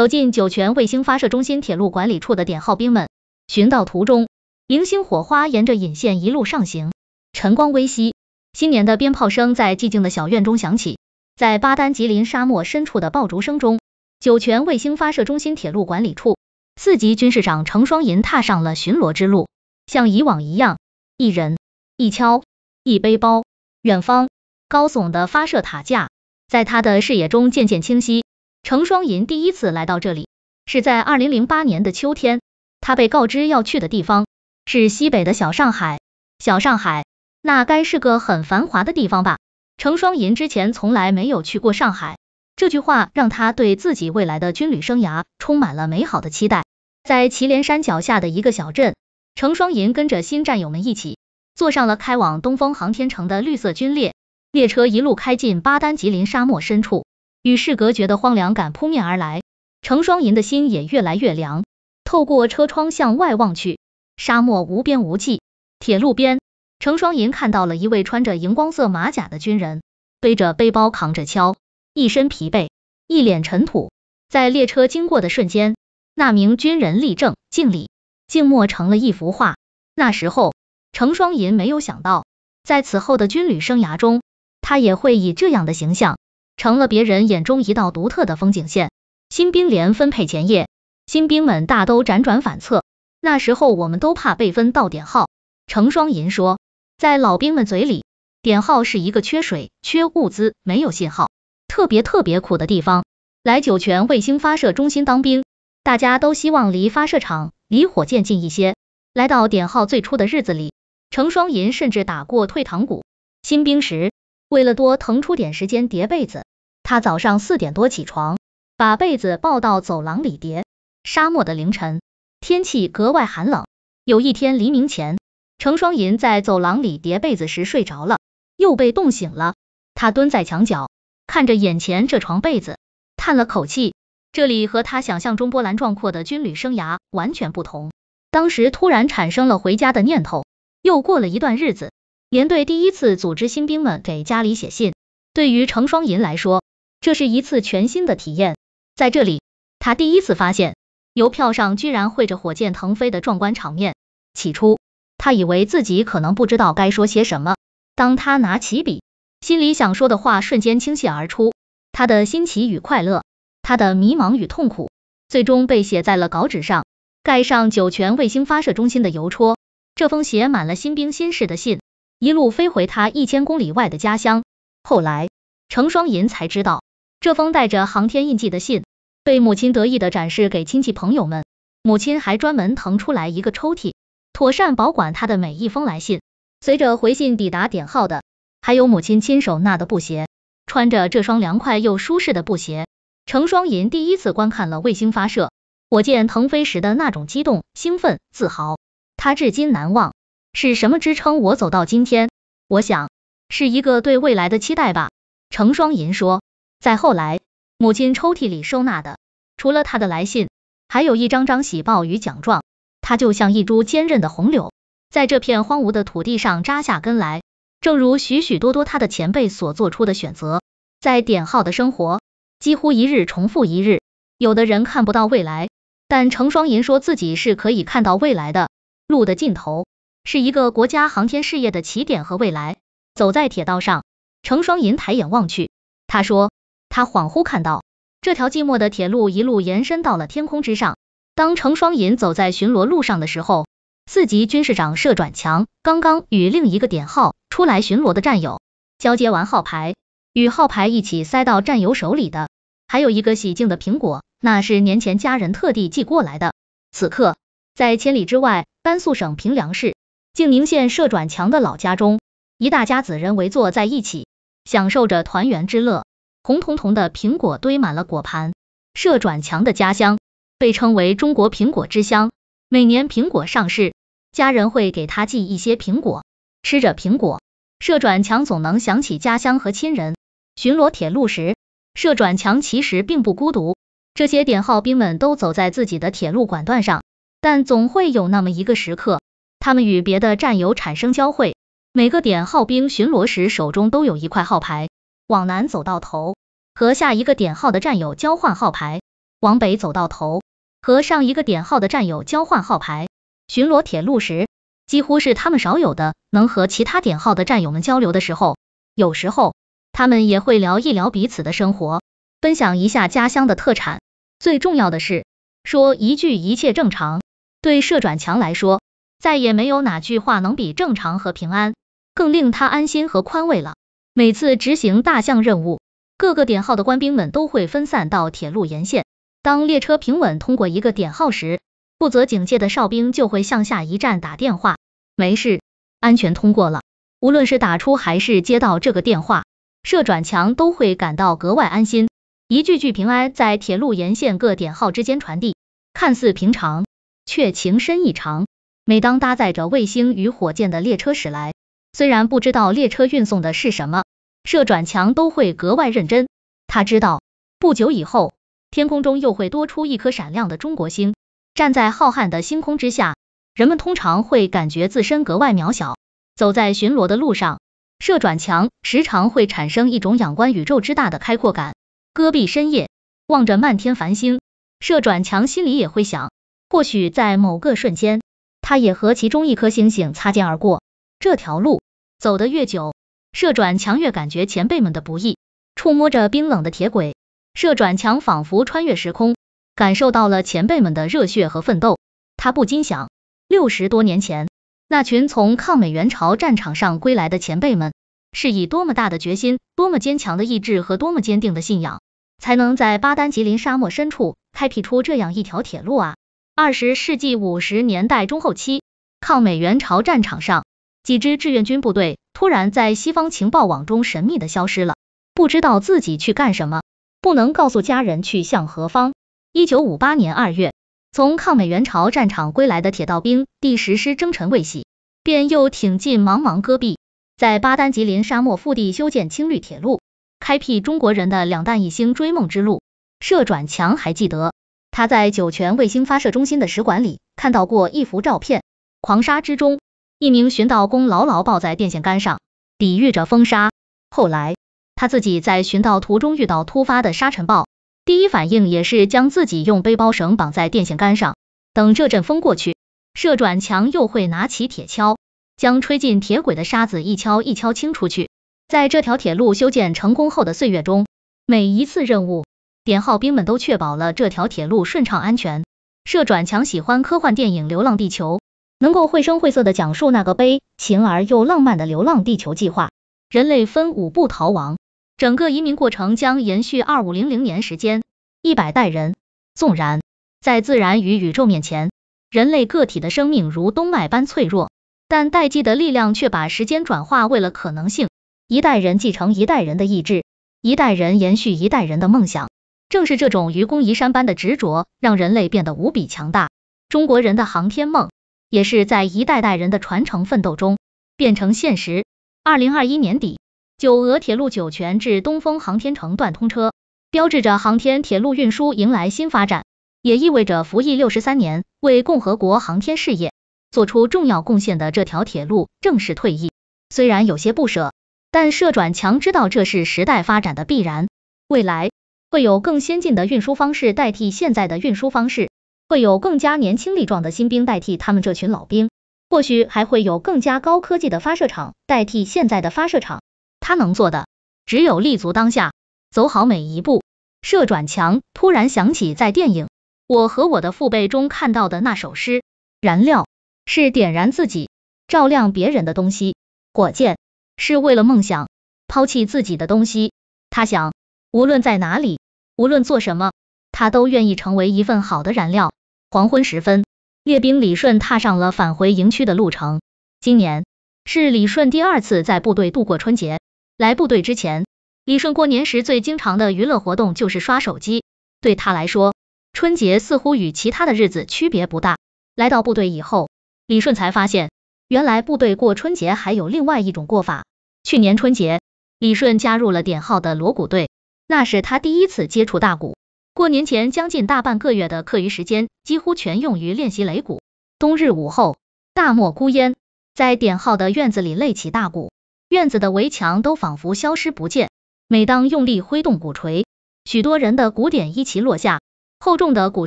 走进酒泉卫星发射中心铁路管理处的点号兵们，巡道途中，迎星火花沿着引线一路上行。晨光微曦，新年的鞭炮声在寂静的小院中响起。在巴丹吉林沙漠深处的爆竹声中，酒泉卫星发射中心铁路管理处四级军士长程双银踏上了巡逻之路。像以往一样，一人一锹一背包，远方高耸的发射塔架在他的视野中渐渐清晰。程双银第一次来到这里，是在二零零八年的秋天。他被告知要去的地方是西北的小上海。小上海，那该是个很繁华的地方吧？程双银之前从来没有去过上海，这句话让他对自己未来的军旅生涯充满了美好的期待。在祁连山脚下的一个小镇，程双银跟着新战友们一起坐上了开往东风航天城的绿色军列。列车一路开进巴丹吉林沙漠深处。与世隔绝的荒凉感扑面而来，成双银的心也越来越凉。透过车窗向外望去，沙漠无边无际。铁路边，成双银看到了一位穿着荧光色马甲的军人，背着背包，扛着锹，一身疲惫，一脸尘土。在列车经过的瞬间，那名军人立正敬礼，静默成了一幅画。那时候，成双银没有想到，在此后的军旅生涯中，他也会以这样的形象。成了别人眼中一道独特的风景线。新兵连分配前夜，新兵们大都辗转反侧。那时候我们都怕被分到点号。程双银说，在老兵们嘴里，点号是一个缺水、缺物资、没有信号、特别特别苦的地方。来酒泉卫星发射中心当兵，大家都希望离发射场、离火箭近一些。来到点号最初的日子里，程双银甚至打过退堂鼓。新兵时。为了多腾出点时间叠被子，他早上四点多起床，把被子抱到走廊里叠。沙漠的凌晨，天气格外寒冷。有一天黎明前，程双银在走廊里叠被子时睡着了，又被冻醒了。他蹲在墙角，看着眼前这床被子，叹了口气。这里和他想象中波澜壮阔的军旅生涯完全不同。当时突然产生了回家的念头。又过了一段日子。连队第一次组织新兵们给家里写信，对于程双银来说，这是一次全新的体验。在这里，他第一次发现邮票上居然绘着火箭腾飞的壮观场面。起初，他以为自己可能不知道该说些什么。当他拿起笔，心里想说的话瞬间倾泻而出。他的新奇与快乐，他的迷茫与痛苦，最终被写在了稿纸上，盖上酒泉卫星发射中心的邮戳。这封写满了新兵心事的信。一路飞回他一千公里外的家乡。后来，程双银才知道，这封带着航天印记的信，被母亲得意的展示给亲戚朋友们。母亲还专门腾出来一个抽屉，妥善保管他的每一封来信。随着回信抵达点号的，还有母亲亲手纳的布鞋。穿着这双凉快又舒适的布鞋，程双银第一次观看了卫星发射、火箭腾飞时的那种激动、兴奋、自豪，他至今难忘。是什么支撑我走到今天？我想，是一个对未来的期待吧。程双银说。再后来，母亲抽屉里收纳的，除了他的来信，还有一张张喜报与奖状。他就像一株坚韧的红柳，在这片荒芜的土地上扎下根来。正如许许多多他的前辈所做出的选择。在点号的生活，几乎一日重复一日。有的人看不到未来，但程双银说自己是可以看到未来的路的尽头。是一个国家航天事业的起点和未来。走在铁道上，程双银抬眼望去，他说，他恍惚看到这条寂寞的铁路一路延伸到了天空之上。当程双银走在巡逻路上的时候，四级军士长射转强刚刚与另一个点号出来巡逻的战友交接完号牌，与号牌一起塞到战友手里的，还有一个洗净的苹果，那是年前家人特地寄过来的。此刻，在千里之外，甘肃省平凉市。静宁县社转强的老家中，一大家子人围坐在一起，享受着团圆之乐。红彤彤的苹果堆满了果盘。社转强的家乡被称为中国苹果之乡，每年苹果上市，家人会给他寄一些苹果。吃着苹果，社转强总能想起家乡和亲人。巡逻铁路时，社转强其实并不孤独，这些点号兵们都走在自己的铁路管段上，但总会有那么一个时刻。他们与别的战友产生交汇。每个点号兵巡逻时，手中都有一块号牌。往南走到头，和下一个点号的战友交换号牌；往北走到头，和上一个点号的战友交换号牌。巡逻铁路时，几乎是他们少有的能和其他点号的战友们交流的时候。有时候，他们也会聊一聊彼此的生活，分享一下家乡的特产。最重要的是，说一句一切正常。对射转墙来说。再也没有哪句话能比“正常”和“平安”更令他安心和宽慰了。每次执行大项任务，各个点号的官兵们都会分散到铁路沿线。当列车平稳通过一个点号时，负责警戒的哨兵就会向下一站打电话：“没事，安全通过了。”无论是打出还是接到这个电话，射转强都会感到格外安心。一句句平安在铁路沿线各点号之间传递，看似平常，却情深意长。每当搭载着卫星与火箭的列车驶来，虽然不知道列车运送的是什么，射转强都会格外认真。他知道，不久以后，天空中又会多出一颗闪亮的中国星。站在浩瀚的星空之下，人们通常会感觉自身格外渺小。走在巡逻的路上，射转强时常会产生一种仰观宇宙之大的开阔感。戈壁深夜，望着漫天繁星，射转强心里也会想：或许在某个瞬间。他也和其中一颗星星擦肩而过。这条路走得越久，射转强越感觉前辈们的不易。触摸着冰冷的铁轨，射转强仿佛穿越时空，感受到了前辈们的热血和奋斗。他不禁想，六十多年前，那群从抗美援朝战场上归来的前辈们，是以多么大的决心、多么坚强的意志和多么坚定的信仰，才能在巴丹吉林沙漠深处开辟出这样一条铁路啊！二十世纪五十年代中后期，抗美援朝战场上，几支志愿军部队突然在西方情报网中神秘的消失了，不知道自己去干什么，不能告诉家人去向何方。一九五八年二月，从抗美援朝战场归来的铁道兵第十师，征尘未洗，便又挺进茫茫戈壁，在巴丹吉林沙漠腹地修建青绿铁路，开辟中国人的两弹一星追梦之路。社转强还记得。他在酒泉卫星发射中心的使馆里看到过一幅照片，狂沙之中，一名巡道工牢牢抱在电线杆上，抵御着风沙。后来，他自己在巡道途中遇到突发的沙尘暴，第一反应也是将自己用背包绳绑在电线杆上，等这阵风过去，射转强又会拿起铁锹，将吹进铁轨的沙子一锹一锹清出去。在这条铁路修建成功后的岁月中，每一次任务。点号兵们都确保了这条铁路顺畅安全。社转强喜欢科幻电影《流浪地球》，能够绘声绘色的讲述那个悲情而又浪漫的流浪地球计划。人类分五步逃亡，整个移民过程将延续二五零零年时间，一百代人。纵然在自然与宇宙面前，人类个体的生命如动脉般脆弱，但代际的力量却把时间转化为了可能性。一代人继承一代人的意志，一代人延续一代人的梦想。正是这种愚公移山般的执着，让人类变得无比强大。中国人的航天梦，也是在一代代人的传承奋斗中变成现实。二零二一年底，九俄铁路酒泉至东风航天城段通车，标志着航天铁路运输迎来新发展，也意味着服役六十三年为共和国航天事业做出重要贡献的这条铁路正式退役。虽然有些不舍，但社转强知道这是时代发展的必然。未来。会有更先进的运输方式代替现在的运输方式，会有更加年轻力壮的新兵代替他们这群老兵，或许还会有更加高科技的发射场代替现在的发射场。他能做的只有立足当下，走好每一步。射转强突然想起在电影《我和我的父辈》中看到的那首诗：燃料是点燃自己，照亮别人的东西；火箭是为了梦想，抛弃自己的东西。他想，无论在哪里。无论做什么，他都愿意成为一份好的燃料。黄昏时分，列兵李顺踏上了返回营区的路程。今年是李顺第二次在部队度过春节。来部队之前，李顺过年时最经常的娱乐活动就是刷手机。对他来说，春节似乎与其他的日子区别不大。来到部队以后，李顺才发现，原来部队过春节还有另外一种过法。去年春节，李顺加入了点号的锣鼓队。那是他第一次接触大鼓，过年前将近大半个月的课余时间，几乎全用于练习擂鼓。冬日午后，大漠孤烟，在点号的院子里擂起大鼓，院子的围墙都仿佛消失不见。每当用力挥动鼓槌，许多人的鼓点一齐落下，厚重的鼓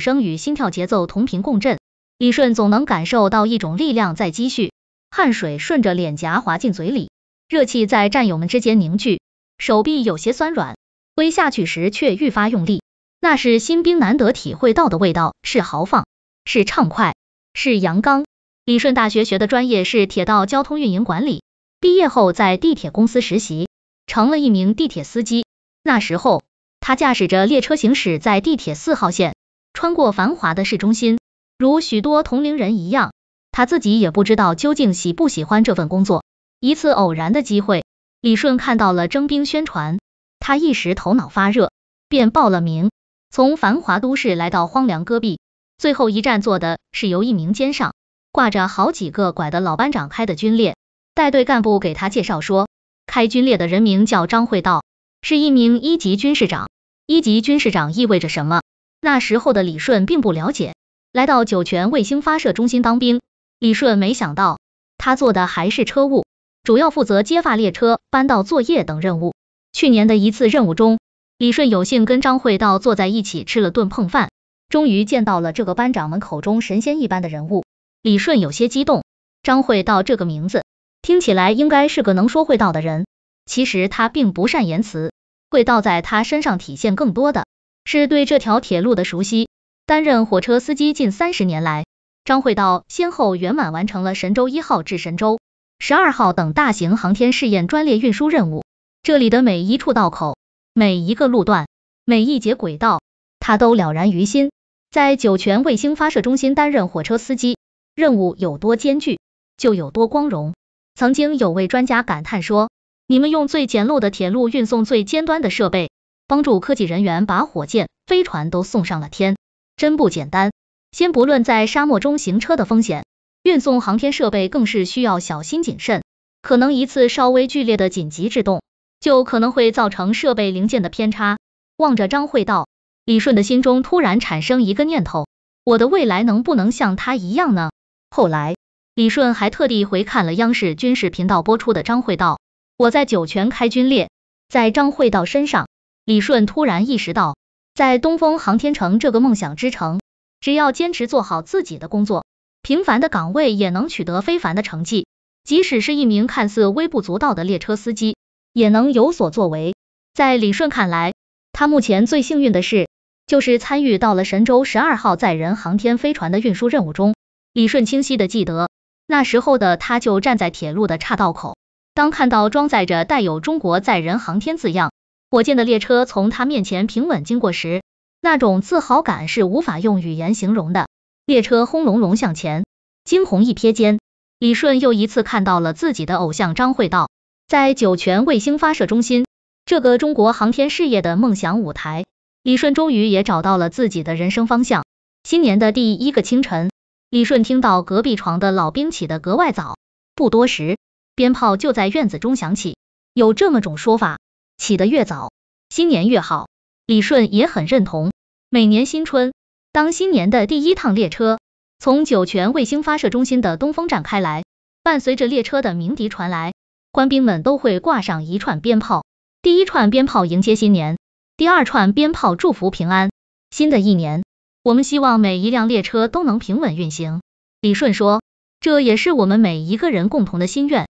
声与心跳节奏同频共振。李顺总能感受到一种力量在积蓄，汗水顺着脸颊滑进嘴里，热气在战友们之间凝聚，手臂有些酸软。挥下去时却愈发用力，那是新兵难得体会到的味道，是豪放，是畅快，是阳刚。李顺大学学的专业是铁道交通运营管理，毕业后在地铁公司实习，成了一名地铁司机。那时候，他驾驶着列车行驶在地铁四号线，穿过繁华的市中心。如许多同龄人一样，他自己也不知道究竟喜不喜欢这份工作。一次偶然的机会，李顺看到了征兵宣传。他一时头脑发热，便报了名。从繁华都市来到荒凉戈壁，最后一站坐的是由一名肩上挂着好几个拐的老班长开的军列。带队干部给他介绍说，开军列的人名叫张会道，是一名一级军士长。一级军士长意味着什么？那时候的李顺并不了解。来到酒泉卫星发射中心当兵，李顺没想到，他做的还是车务，主要负责接发列车、搬到作业等任务。去年的一次任务中，李顺有幸跟张慧道坐在一起吃了顿碰饭，终于见到了这个班长们口中神仙一般的人物。李顺有些激动，张慧道这个名字听起来应该是个能说会道的人，其实他并不善言辞。会道在他身上体现更多的是对这条铁路的熟悉。担任火车司机近三十年来，张慧道先后圆满完成了神舟一号至神舟十二号等大型航天试验专列运输任务。这里的每一处道口、每一个路段、每一节轨道，他都了然于心。在酒泉卫星发射中心担任火车司机，任务有多艰巨，就有多光荣。曾经有位专家感叹说：“你们用最简陋的铁路运送最尖端的设备，帮助科技人员把火箭、飞船都送上了天，真不简单。”先不论在沙漠中行车的风险，运送航天设备更是需要小心谨慎，可能一次稍微剧烈的紧急制动。就可能会造成设备零件的偏差。望着张会道，李顺的心中突然产生一个念头：我的未来能不能像他一样呢？后来，李顺还特地回看了央视军事频道播出的张会道。我在酒泉开军列，在张会道身上，李顺突然意识到，在东风航天城这个梦想之城，只要坚持做好自己的工作，平凡的岗位也能取得非凡的成绩。即使是一名看似微不足道的列车司机。也能有所作为。在李顺看来，他目前最幸运的事就是参与到了神舟十二号载人航天飞船的运输任务中。李顺清晰的记得，那时候的他就站在铁路的岔道口，当看到装载着带有“中国载人航天”字样火箭的列车从他面前平稳经过时，那种自豪感是无法用语言形容的。列车轰隆隆向前，惊鸿一瞥间，李顺又一次看到了自己的偶像张慧道。在酒泉卫星发射中心，这个中国航天事业的梦想舞台，李顺终于也找到了自己的人生方向。新年的第一个清晨，李顺听到隔壁床的老兵起得格外早，不多时，鞭炮就在院子中响起。有这么种说法，起得越早，新年越好。李顺也很认同。每年新春，当新年的第一趟列车从酒泉卫星发射中心的东风站开来，伴随着列车的鸣笛传来。官兵们都会挂上一串鞭炮，第一串鞭炮迎接新年，第二串鞭炮祝福平安。新的一年，我们希望每一辆列车都能平稳运行。李顺说，这也是我们每一个人共同的心愿。